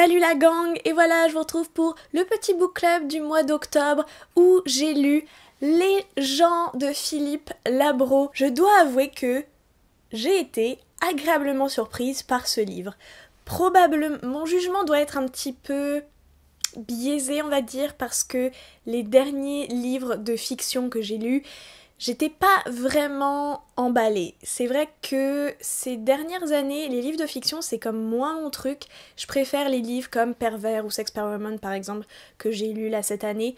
Salut la gang Et voilà, je vous retrouve pour le petit book club du mois d'octobre où j'ai lu Les gens de Philippe Labro. Je dois avouer que j'ai été agréablement surprise par ce livre. Probablement, mon jugement doit être un petit peu biaisé, on va dire, parce que les derniers livres de fiction que j'ai lus J'étais pas vraiment emballée. C'est vrai que ces dernières années, les livres de fiction, c'est comme moins mon truc. Je préfère les livres comme Pervers ou Sex Experiment, par exemple, que j'ai lu là cette année,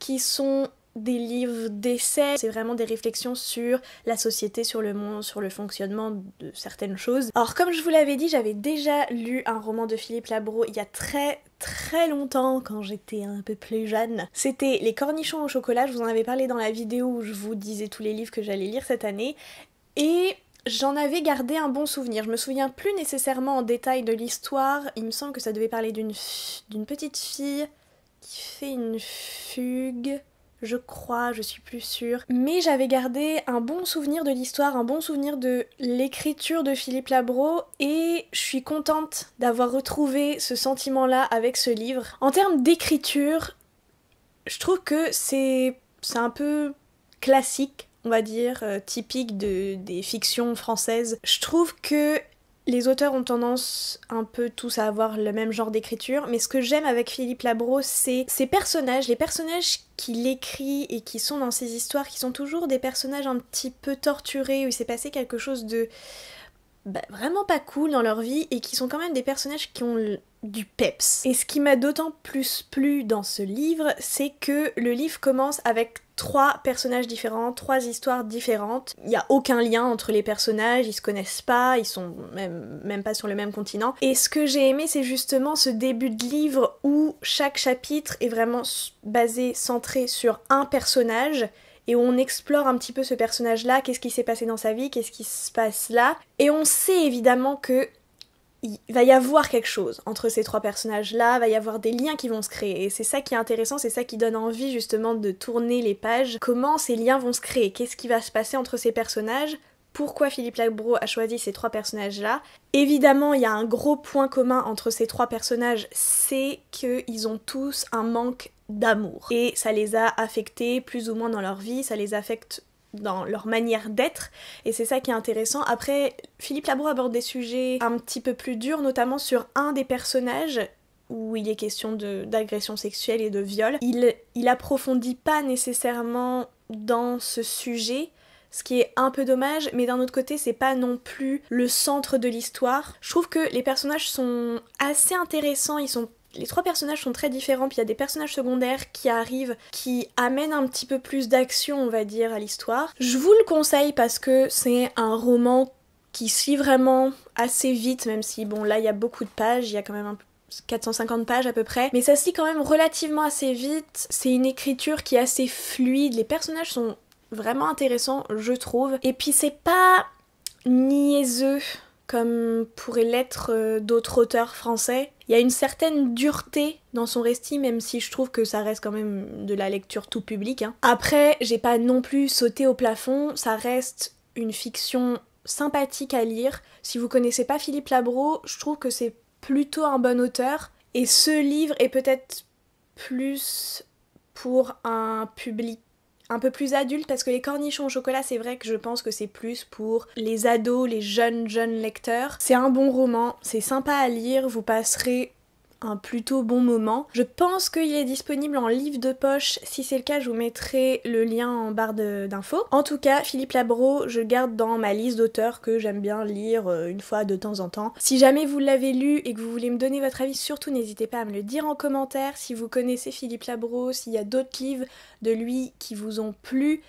qui sont des livres d'essais, c'est vraiment des réflexions sur la société, sur le monde, sur le fonctionnement de certaines choses. Or, comme je vous l'avais dit, j'avais déjà lu un roman de Philippe Labro il y a très très longtemps quand j'étais un peu plus jeune. C'était Les Cornichons au chocolat, je vous en avais parlé dans la vidéo où je vous disais tous les livres que j'allais lire cette année. Et j'en avais gardé un bon souvenir. Je me souviens plus nécessairement en détail de l'histoire. Il me semble que ça devait parler d'une d'une petite fille qui fait une fugue je crois, je suis plus sûre. Mais j'avais gardé un bon souvenir de l'histoire, un bon souvenir de l'écriture de Philippe Labro et je suis contente d'avoir retrouvé ce sentiment-là avec ce livre. En termes d'écriture, je trouve que c'est un peu classique on va dire, euh, typique de, des fictions françaises. Je trouve que les auteurs ont tendance un peu tous à avoir le même genre d'écriture, mais ce que j'aime avec Philippe Labro, c'est ses personnages, les personnages qu'il écrit et qui sont dans ses histoires, qui sont toujours des personnages un petit peu torturés, où il s'est passé quelque chose de bah, vraiment pas cool dans leur vie, et qui sont quand même des personnages qui ont du peps. Et ce qui m'a d'autant plus plu dans ce livre, c'est que le livre commence avec trois personnages différents, trois histoires différentes. Il n'y a aucun lien entre les personnages, ils se connaissent pas, ils sont même, même pas sur le même continent. Et ce que j'ai aimé, c'est justement ce début de livre où chaque chapitre est vraiment basé, centré sur un personnage et on explore un petit peu ce personnage-là, qu'est-ce qui s'est passé dans sa vie, qu'est-ce qui se passe là. Et on sait évidemment que il va y avoir quelque chose entre ces trois personnages-là, va y avoir des liens qui vont se créer. Et c'est ça qui est intéressant, c'est ça qui donne envie justement de tourner les pages. Comment ces liens vont se créer Qu'est-ce qui va se passer entre ces personnages pourquoi Philippe Labro a choisi ces trois personnages-là. Évidemment, il y a un gros point commun entre ces trois personnages, c'est qu'ils ont tous un manque d'amour. Et ça les a affectés plus ou moins dans leur vie, ça les affecte dans leur manière d'être et c'est ça qui est intéressant. Après, Philippe Labro aborde des sujets un petit peu plus durs, notamment sur un des personnages où il est question d'agression sexuelle et de viol. Il, il approfondit pas nécessairement dans ce sujet, ce qui est un peu dommage, mais d'un autre côté, c'est pas non plus le centre de l'histoire. Je trouve que les personnages sont assez intéressants, ils sont les trois personnages sont très différents, puis il y a des personnages secondaires qui arrivent, qui amènent un petit peu plus d'action, on va dire, à l'histoire. Je vous le conseille parce que c'est un roman qui suit vraiment assez vite, même si, bon, là, il y a beaucoup de pages, il y a quand même 450 pages à peu près, mais ça se quand même relativement assez vite. C'est une écriture qui est assez fluide, les personnages sont vraiment intéressants, je trouve. Et puis c'est pas niaiseux comme pourraient l'être euh, d'autres auteurs français. Il y a une certaine dureté dans son récit, même si je trouve que ça reste quand même de la lecture tout public. Hein. Après, j'ai pas non plus sauté au plafond, ça reste une fiction sympathique à lire. Si vous connaissez pas Philippe Labro, je trouve que c'est plutôt un bon auteur. Et ce livre est peut-être plus pour un public un peu plus adulte parce que les cornichons au chocolat, c'est vrai que je pense que c'est plus pour les ados, les jeunes, jeunes lecteurs. C'est un bon roman, c'est sympa à lire, vous passerez un plutôt bon moment. Je pense qu'il est disponible en livre de poche. Si c'est le cas, je vous mettrai le lien en barre d'infos. En tout cas, Philippe Labro, je garde dans ma liste d'auteurs que j'aime bien lire euh, une fois de temps en temps. Si jamais vous l'avez lu et que vous voulez me donner votre avis, surtout n'hésitez pas à me le dire en commentaire. Si vous connaissez Philippe Labro, s'il y a d'autres livres de lui qui vous ont plu,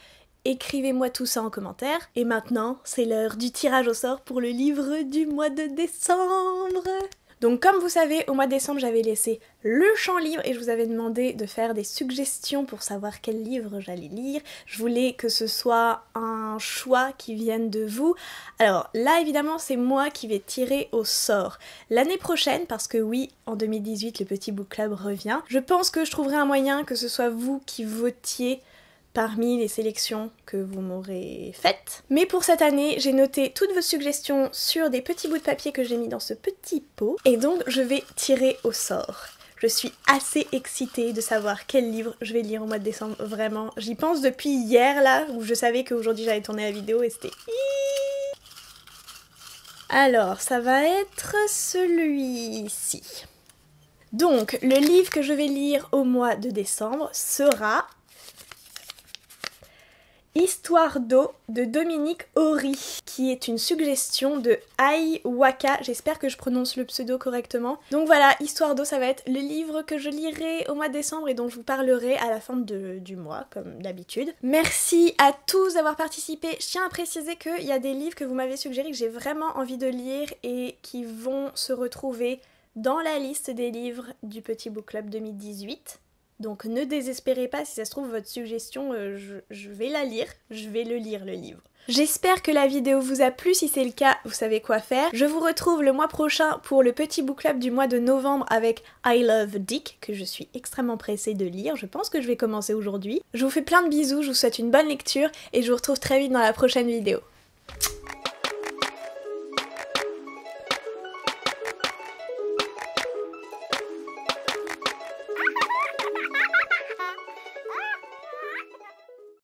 Écrivez-moi tout ça en commentaire. Et maintenant, c'est l'heure du tirage au sort pour le livre du mois de décembre. Donc comme vous savez, au mois de décembre, j'avais laissé le champ libre et je vous avais demandé de faire des suggestions pour savoir quel livre j'allais lire. Je voulais que ce soit un choix qui vienne de vous. Alors là, évidemment, c'est moi qui vais tirer au sort. L'année prochaine, parce que oui, en 2018, le petit book club revient, je pense que je trouverai un moyen que ce soit vous qui votiez parmi les sélections que vous m'aurez faites. Mais pour cette année, j'ai noté toutes vos suggestions sur des petits bouts de papier que j'ai mis dans ce petit pot. Et donc, je vais tirer au sort. Je suis assez excitée de savoir quel livre je vais lire au mois de décembre, vraiment. J'y pense depuis hier, là, où je savais qu'aujourd'hui j'allais tourner la vidéo et c'était... Alors, ça va être celui-ci. Donc, le livre que je vais lire au mois de décembre sera Histoire d'eau de Dominique Horry, qui est une suggestion de Ai Waka. J'espère que je prononce le pseudo correctement. Donc voilà, Histoire d'eau, ça va être le livre que je lirai au mois de décembre et dont je vous parlerai à la fin de, du mois, comme d'habitude. Merci à tous d'avoir participé. Je tiens à préciser qu'il y a des livres que vous m'avez suggérés que j'ai vraiment envie de lire et qui vont se retrouver dans la liste des livres du Petit Book Club 2018. Donc ne désespérez pas, si ça se trouve, votre suggestion, euh, je, je, vais la lire, je vais le lire le livre. J'espère que la vidéo vous a plu, si c'est le cas, vous savez quoi faire. Je vous retrouve le mois prochain pour le petit book club du mois de novembre avec I Love Dick, que je suis extrêmement pressée de lire, je pense que je vais commencer aujourd'hui. Je vous fais plein de bisous, je vous souhaite une bonne lecture et je vous retrouve très vite dans la prochaine vidéo.